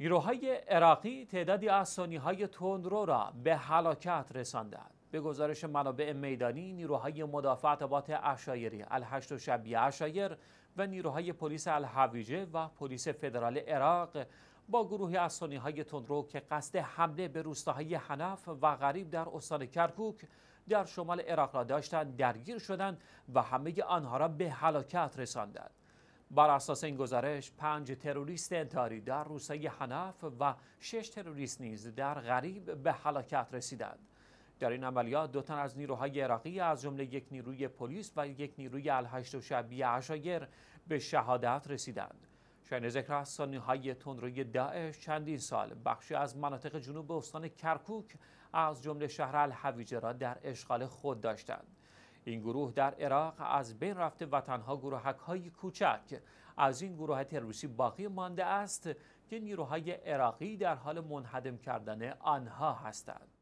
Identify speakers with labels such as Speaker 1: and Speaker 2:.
Speaker 1: نیروهای عراقی تعدادی از های تندرو را به هلاکت رساندند به گزارش منابع میدانی نیروهای مدافع اتباط اشایری الهشت و شبیه اشایر و نیروهای پلیس الحویجه و پلیس فدرال عراق با گروهی از های تندرو که قصد حمله به روستاهای حنف و غریب در استان کرکوک در شمال عراق را داشتند درگیر شدند و همه آنها را به هلاکت رساندند بر اساس این گزارش پنج تروریست انتحاری در روسیه حنف و شش تروریست نیز در غریب به هلاکت رسیدند در این عملیات دو تن از نیروهای عراقی از جمله یک نیروی پلیس و یک نیروی الهشت و شبیه عشایر به شهادت رسیدند شاین ذکر است سنیهای تندروی داعش چندین سال بخشی از مناطق جنوب استان کرکوک از جمله شهر الحویجه را در اشغال خود داشتند این گروه در عراق از بین رفته وطنها گروهک های کوچک از این گروه تروریستی باقی مانده است که نیروهای عراقی در حال منهدم کردن آنها هستند